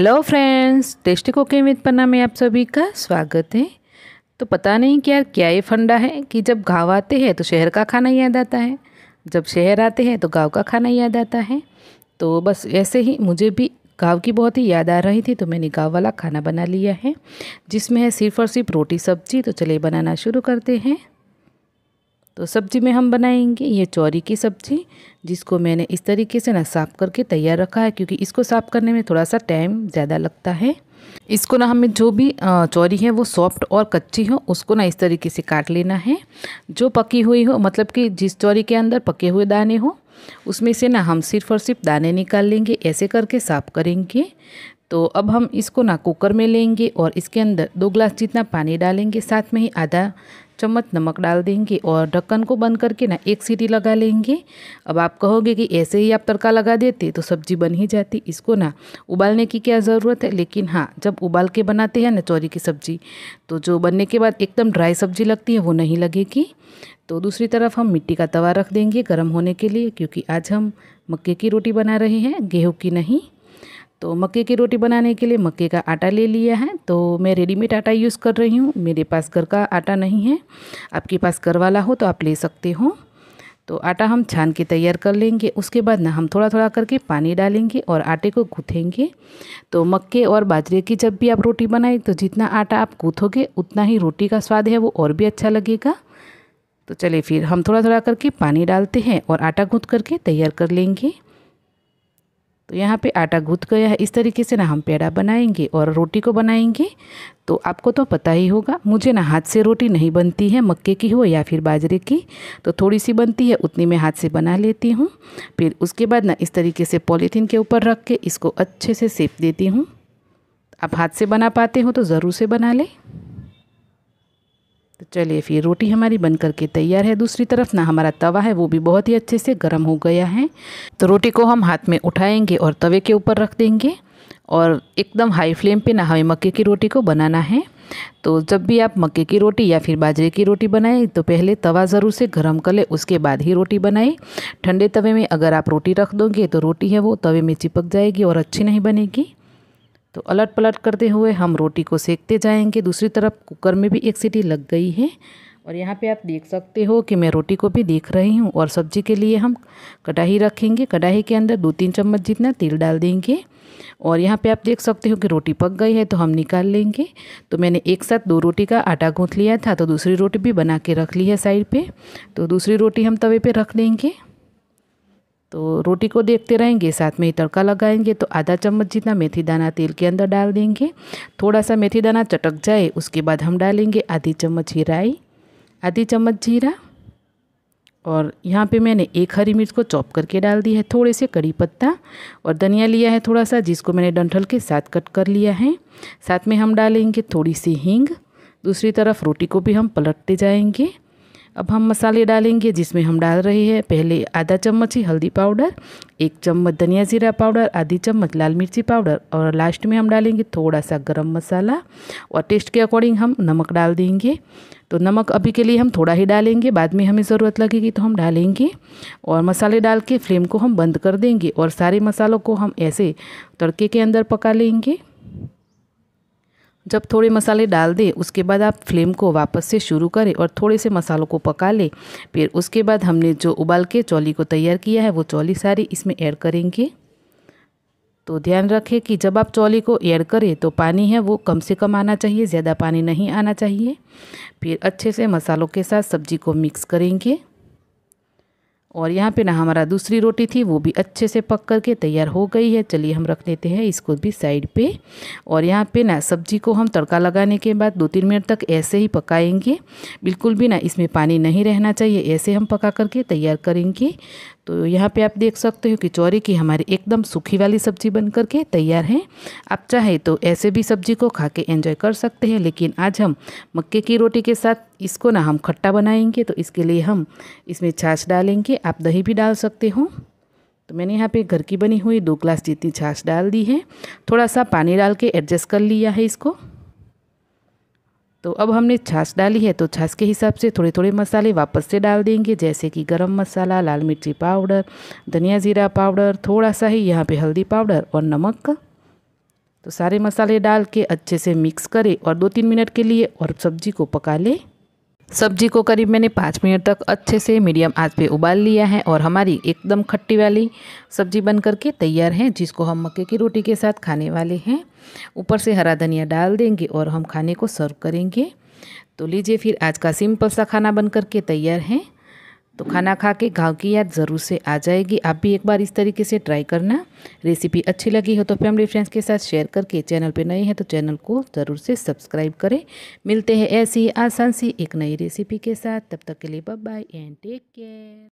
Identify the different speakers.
Speaker 1: hello friends tasty cooking with Panna में आप सभी का स्वागत है तो पता नहीं कि यार क्या ये फंडा है कि जब गाँव आते हैं तो शहर का खाना याद आता है जब शहर आते हैं तो गाँव का खाना याद आता है तो बस ऐसे ही मुझे भी गाँव की बहुत ही याद आ रही थी तो मैंने गाँव वाला खाना बना लिया है जिसमें है सिर्फ और सिर्फ रोटी सब्जी तो चलिए बनाना शुरू करते हैं तो सब्जी में हम बनाएंगे ये चौरी की सब्जी जिसको मैंने इस तरीके से ना साफ़ करके तैयार रखा है क्योंकि इसको साफ़ करने में थोड़ा सा टाइम ज़्यादा लगता है इसको ना हमें जो भी चौरी है वो सॉफ्ट और कच्ची हो उसको ना इस तरीके से काट लेना है जो पकी हुई हो मतलब कि जिस चौरी के अंदर पके हुए दाने हो उसमें से ना हम सिर्फ और सिर्फ दाने निकाल लेंगे ऐसे करके साफ़ करेंगे तो अब हम इसको ना कुकर में लेंगे और इसके अंदर दो ग्लास जितना पानी डालेंगे साथ में ही आधा चम्मच नमक डाल देंगे और ढक्कन को बंद करके ना एक सीटी लगा लेंगे अब आप कहोगे कि ऐसे ही आप तड़का लगा देते तो सब्जी बन ही जाती इसको ना उबालने की क्या ज़रूरत है लेकिन हाँ जब उबाल के बनाते हैं ना चौरी की सब्ज़ी तो जो बनने के बाद एकदम ड्राई सब्ज़ी लगती है वो नहीं लगेगी तो दूसरी तरफ हम मिट्टी का तवा रख देंगे गर्म होने के लिए क्योंकि आज हम मक्के की रोटी बना रहे हैं गेहूँ की नहीं तो मक्के की रोटी बनाने के लिए मक्के का आटा ले लिया है तो मैं रेडीमेड आटा यूज़ कर रही हूँ मेरे पास घर का आटा नहीं है आपके पास घर वाला हो तो आप ले सकते हो तो आटा हम छान के तैयार कर लेंगे उसके बाद ना हम थोड़ा थोड़ा करके पानी डालेंगे और आटे को गूँथेंगे तो मक्के और बाजरे की जब भी आप रोटी बनाए तो जितना आटा आप गूँथोगे उतना ही रोटी का स्वाद है वो और भी अच्छा लगेगा तो चलिए फिर हम थोड़ा थोड़ा करके पानी डालते हैं और आटा गूँथ करके तैयार कर लेंगे तो यहाँ पे आटा गूँथ गया है इस तरीके से ना हम पेड़ा बनाएंगे और रोटी को बनाएंगे तो आपको तो पता ही होगा मुझे ना हाथ से रोटी नहीं बनती है मक्के की हो या फिर बाजरे की तो थोड़ी सी बनती है उतनी मैं हाथ से बना लेती हूँ फिर उसके बाद ना इस तरीके से पॉलीथीन के ऊपर रख के इसको अच्छे से सेप देती हूँ आप हाथ से बना पाते हो तो ज़रूर से बना लें तो चलिए फिर रोटी हमारी बन करके तैयार है दूसरी तरफ ना हमारा तवा है वो भी बहुत ही अच्छे से गर्म हो गया है तो रोटी को हम हाथ में उठाएंगे और तवे के ऊपर रख देंगे और एकदम हाई फ्लेम पे ना हमें मक्के की रोटी को बनाना है तो जब भी आप मक्के की रोटी या फिर बाजरे की रोटी बनाएं तो पहले तवा ज़रूर से गर्म कर ले उसके बाद ही रोटी बनाएं ठंडे तवे में अगर आप रोटी रख दोगे तो रोटी है वो तवे में चिपक जाएगी और अच्छी नहीं बनेगी तो अलट पलट करते हुए हम रोटी को सेकते जाएंगे दूसरी तरफ कुकर में भी एक सीटी लग गई है और यहाँ पे आप देख सकते हो कि मैं रोटी को भी देख रही हूँ और सब्जी के लिए हम कढ़ाई रखेंगे कढ़ाई के अंदर दो तीन चम्मच जितना तेल डाल देंगे और यहाँ पे आप देख सकते हो कि रोटी पक गई है तो हम निकाल लेंगे तो मैंने एक साथ दो रोटी का आटा गूँथ लिया था तो दूसरी रोटी भी बना के रख ली है साइड पर तो दूसरी रोटी हम तवे पर रख देंगे तो रोटी को देखते रहेंगे साथ में ही तड़का लगाएंगे तो आधा चम्मच जितना मेथी दाना तेल के अंदर डाल देंगे थोड़ा सा मेथी दाना चटक जाए उसके बाद हम डालेंगे आधी चम्मच ही राई आधी चम्मच जीरा और यहाँ पे मैंने एक हरी मिर्च को चॉप करके डाल दी है थोड़े से कड़ी पत्ता और धनिया लिया है थोड़ा सा जिसको मैंने डंठल के साथ कट कर लिया है साथ में हम डालेंगे थोड़ी सी हींग दूसरी तरफ रोटी को भी हम पलटते जाएंगे अब हम मसाले डालेंगे जिसमें हम डाल रहे हैं पहले आधा चम्मच ही हल्दी पाउडर एक चम्मच धनिया जीरा पाउडर आधी चम्मच लाल मिर्ची पाउडर और लास्ट में हम डालेंगे थोड़ा सा गरम मसाला और टेस्ट के अकॉर्डिंग हम नमक डाल देंगे तो नमक अभी के लिए हम थोड़ा ही डालेंगे बाद में हमें ज़रूरत लगेगी तो हम डालेंगे और मसाले डाल के फ्लेम को हम बंद कर देंगे और सारे मसालों को हम ऐसे तड़के के अंदर पका लेंगे जब थोड़े मसाले डाल दें उसके बाद आप फ्लेम को वापस से शुरू करें और थोड़े से मसालों को पका लें फिर उसके बाद हमने जो उबाल के चौली को तैयार किया है वो चौली सारी इसमें ऐड करेंगे तो ध्यान रखें कि जब आप चौली को ऐड करें तो पानी है वो कम से कम आना चाहिए ज़्यादा पानी नहीं आना चाहिए फिर अच्छे से मसालों के साथ सब्जी को मिक्स करेंगे और यहाँ पे ना हमारा दूसरी रोटी थी वो भी अच्छे से पक कर के तैयार हो गई है चलिए हम रख लेते हैं इसको भी साइड पे और यहाँ पे ना सब्जी को हम तड़का लगाने के बाद दो तीन मिनट तक ऐसे ही पकाएंगे बिल्कुल भी ना इसमें पानी नहीं रहना चाहिए ऐसे हम पका करके तैयार करेंगे तो यहाँ पे आप देख सकते हो कि चौरी की हमारी एकदम सूखी वाली सब्ज़ी बन करके तैयार है आप चाहे तो ऐसे भी सब्ज़ी को खा के एंजॉय कर सकते हैं लेकिन आज हम मक्के की रोटी के साथ इसको ना हम खट्टा बनाएंगे तो इसके लिए हम इसमें छाछ डालेंगे आप दही भी डाल सकते हो तो मैंने यहाँ पे घर की बनी हुई दो ग्लास जितनी छाछ डाल दी है थोड़ा सा पानी डाल के एडजस्ट कर लिया है इसको तो अब हमने छाछ डाली है तो छाछ के हिसाब से थोड़े थोड़े मसाले वापस से डाल देंगे जैसे कि गरम मसाला लाल मिर्ची पाउडर धनिया ज़ीरा पाउडर थोड़ा सा ही यहाँ पे हल्दी पाउडर और नमक तो सारे मसाले डाल के अच्छे से मिक्स करें और दो तीन मिनट के लिए और सब्जी को पका लें सब्जी को करीब मैंने पाँच मिनट तक अच्छे से मीडियम आंच पे उबाल लिया है और हमारी एकदम खट्टी वाली सब्जी बन करके तैयार है जिसको हम मक्के की रोटी के साथ खाने वाले हैं ऊपर से हरा धनिया डाल देंगे और हम खाने को सर्व करेंगे तो लीजिए फिर आज का सिंपल सा खाना बन करके तैयार है तो खाना खा के घाव की याद ज़रूर से आ जाएगी आप भी एक बार इस तरीके से ट्राई करना रेसिपी अच्छी लगी हो तो फैमिली फ्रेंड्स के साथ शेयर करके चैनल पर नए हैं तो चैनल को ज़रूर से सब्सक्राइब करें मिलते हैं ऐसी आसान सी एक नई रेसिपी के साथ तब तक के लिए bye bye and take care